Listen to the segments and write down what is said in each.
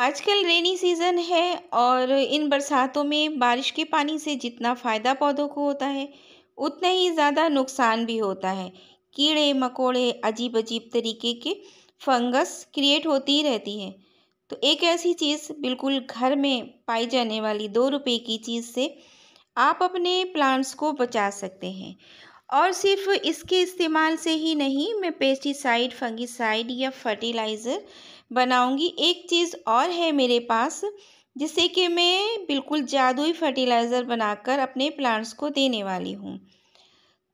आजकल rainy season है और इन बरसातों में बारिश के पानी से जितना फ़ायदा पौधों को होता है उतना ही ज़्यादा नुकसान भी होता है कीड़े मकोड़े अजीब अजीब तरीके के फंगस क्रिएट होती रहती है तो एक ऐसी चीज़ बिल्कुल घर में पाई जाने वाली दो रुपए की चीज़ से आप अपने प्लांट्स को बचा सकते हैं और सिर्फ इसके इस्तेमाल से ही नहीं मैं पेस्टिसाइड फंगिसाइड या फर्टिलाइज़र बनाऊंगी एक चीज़ और है मेरे पास जिससे कि मैं बिल्कुल जादुई फर्टिलाइज़र बनाकर अपने प्लांट्स को देने वाली हूँ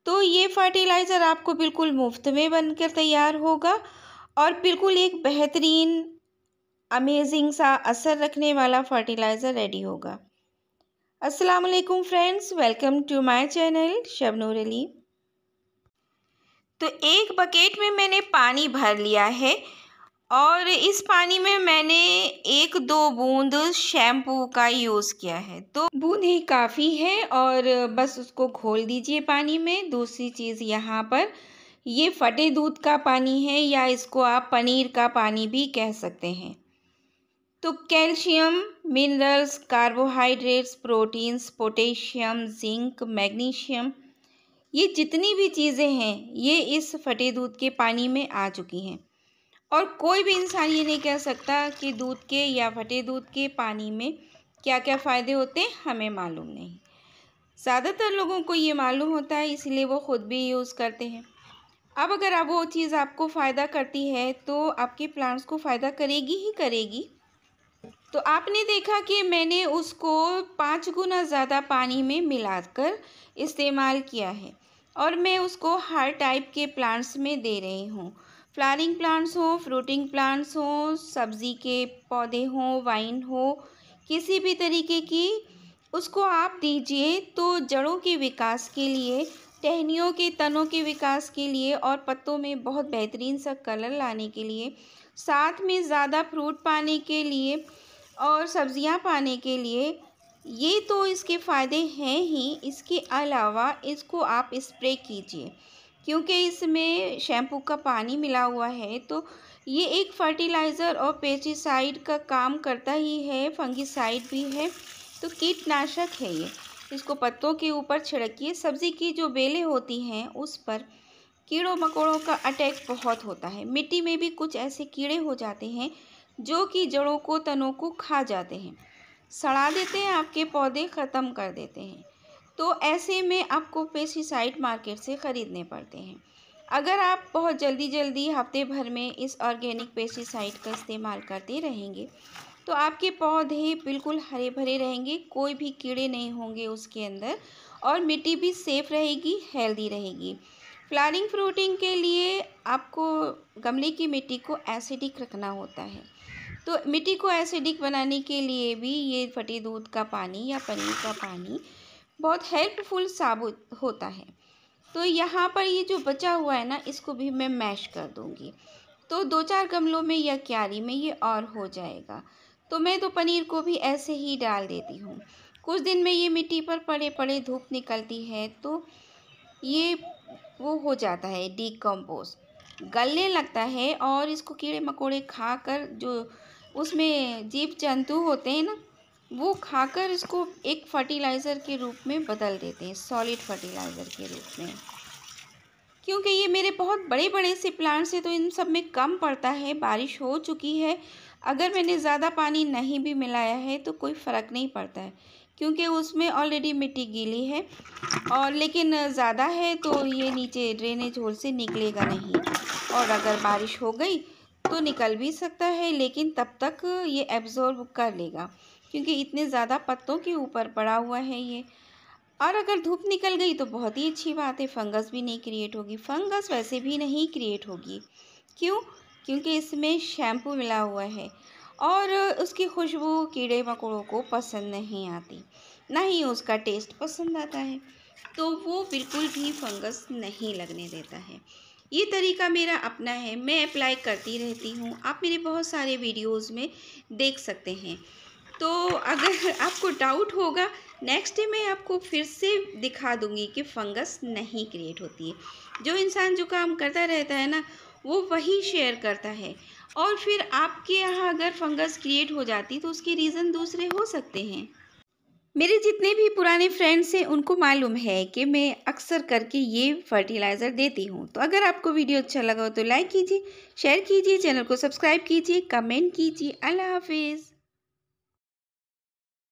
तो ये फर्टिलाइज़र आपको बिल्कुल मुफ्त में बनकर तैयार होगा और बिल्कुल एक बेहतरीन अमेजिंग सा असर रखने वाला फर्टिलाइज़र रेडी होगा Aslam friends welcome to my channel Shabnoor Ali तो एक बकेट में मैंने पानी भर लिया है और इस पानी में मैंने एक दो बूंद शैम्पू का यूज़ किया है तो बूंद ही काफ़ी है और बस उसको घोल दीजिए पानी में दूसरी चीज़ यहाँ पर ये फटे दूध का पानी है या इसको आप पनीर का पानी भी कह सकते हैं तो calcium minerals carbohydrates proteins potassium zinc magnesium ये जितनी भी चीज़ें हैं ये इस फटे दूध के पानी में आ चुकी हैं और कोई भी इंसान ये नहीं कह सकता कि दूध के या फटे दूध के पानी में क्या क्या फ़ायदे होते हैं हमें मालूम नहीं ज़्यादातर लोगों को ये मालूम होता है इसलिए वो ख़ुद भी यूज़ करते हैं अब अगर आप वो चीज़ आपको फ़ायदा करती है तो आपके प्लांट्स को फ़ायदा करेगी ही करेगी तो आपने देखा कि मैंने उसको पाँच गुना ज़्यादा पानी में मिलाकर इस्तेमाल किया है और मैं उसको हर टाइप के प्लांट्स में दे रही हूँ फ्लारिंग प्लांट्स हों फ्रूटिंग प्लांट्स हों सब्ज़ी के पौधे हों वाइन हो किसी भी तरीके की उसको आप दीजिए तो जड़ों के विकास के लिए टहनियों के तनों के विकास के लिए और पत्तों में बहुत बेहतरीन सा कलर लाने के लिए साथ में ज़्यादा फ्रूट पाने के लिए और सब्ज़ियां पाने के लिए ये तो इसके फ़ायदे हैं ही इसके अलावा इसको आप स्प्रे कीजिए क्योंकि इसमें शैम्पू का पानी मिला हुआ है तो ये एक फर्टिलाइज़र और पेस्टिसाइड का काम करता ही है फंगिसाइड भी है तो कीटनाशक है ये इसको पत्तों के ऊपर छिड़किए सब्ज़ी की जो बेलें होती हैं उस पर कीड़ों मकोड़ों का अटैक बहुत होता है मिट्टी में भी कुछ ऐसे कीड़े हो जाते हैं जो कि जड़ों को तनों को खा जाते हैं सड़ा देते हैं आपके पौधे ख़त्म कर देते हैं तो ऐसे में आपको पेस्टिसाइड मार्केट से ख़रीदने पड़ते हैं अगर आप बहुत जल्दी जल्दी हफ्ते भर में इस ऑर्गेनिक पेस्टिसाइड का इस्तेमाल करते रहेंगे तो आपके पौधे बिल्कुल हरे भरे रहेंगे कोई भी कीड़े नहीं होंगे उसके अंदर और मिट्टी भी सेफ़ रहेगी हेल्दी रहेगी फ्लारिंग फ्रूटिंग के लिए आपको गमले की मिट्टी को एसिडिक रखना होता है तो मिट्टी को एसिडिक बनाने के लिए भी ये फटे दूध का पानी या पनीर का पानी बहुत हेल्पफुल साबुत होता है तो यहाँ पर ये जो बचा हुआ है ना इसको भी मैं मैश कर दूँगी तो दो चार गमलों में या क्यारी में ये और हो जाएगा तो मैं तो पनीर को भी ऐसे ही डाल देती हूँ कुछ दिन में ये मिट्टी पर पड़े पड़े धूप निकलती है तो ये वो हो जाता है डिकम्पोज गलने लगता है और इसको कीड़े मकोड़े खा कर जो उसमें जीव जंतु होते हैं ना वो खाकर इसको एक फर्टिलाइज़र के रूप में बदल देते हैं सॉलिड फर्टिलाइज़र के रूप में क्योंकि ये मेरे बहुत बड़े बड़े से प्लांट्स हैं तो इन सब में कम पड़ता है बारिश हो चुकी है अगर मैंने ज़्यादा पानी नहीं भी मिलाया है तो कोई फ़र्क नहीं पड़ता है क्योंकि उसमें ऑलरेडी मिट्टी गीली है और लेकिन ज़्यादा है तो ये नीचे ड्रेनेज होल से निकलेगा नहीं और अगर बारिश हो गई तो निकल भी सकता है लेकिन तब तक ये एब्ज़ॉर्ब कर लेगा क्योंकि इतने ज़्यादा पत्तों के ऊपर पड़ा हुआ है ये और अगर धूप निकल गई तो बहुत ही अच्छी बात है फंगस भी नहीं क्रिएट होगी फंगस वैसे भी नहीं क्रिएट होगी क्यों क्योंकि इसमें शैम्पू मिला हुआ है और उसकी खुशबू कीड़े मकोड़ों को पसंद नहीं आती ना ही उसका टेस्ट पसंद आता है तो वो बिल्कुल भी फंगस नहीं लगने देता है ये तरीका मेरा अपना है मैं अप्लाई करती रहती हूँ आप मेरे बहुत सारे वीडियोस में देख सकते हैं तो अगर आपको डाउट होगा नेक्स्ट डे मैं आपको फिर से दिखा दूँगी कि फंगस नहीं क्रिएट होती है जो इंसान जो काम करता रहता है ना वो वही शेयर करता है और फिर आपके यहाँ अगर फंगस क्रिएट हो जाती तो उसके रीज़न दूसरे हो सकते हैं मेरे जितने भी पुराने फ्रेंड्स हैं उनको मालूम है कि मैं अक्सर करके ये फर्टिलाइज़र देती हूँ तो अगर आपको वीडियो अच्छा लगा हो तो लाइक कीजिए शेयर कीजिए चैनल को सब्सक्राइब कीजिए कमेंट कीजिए अल्लाह हाफिज़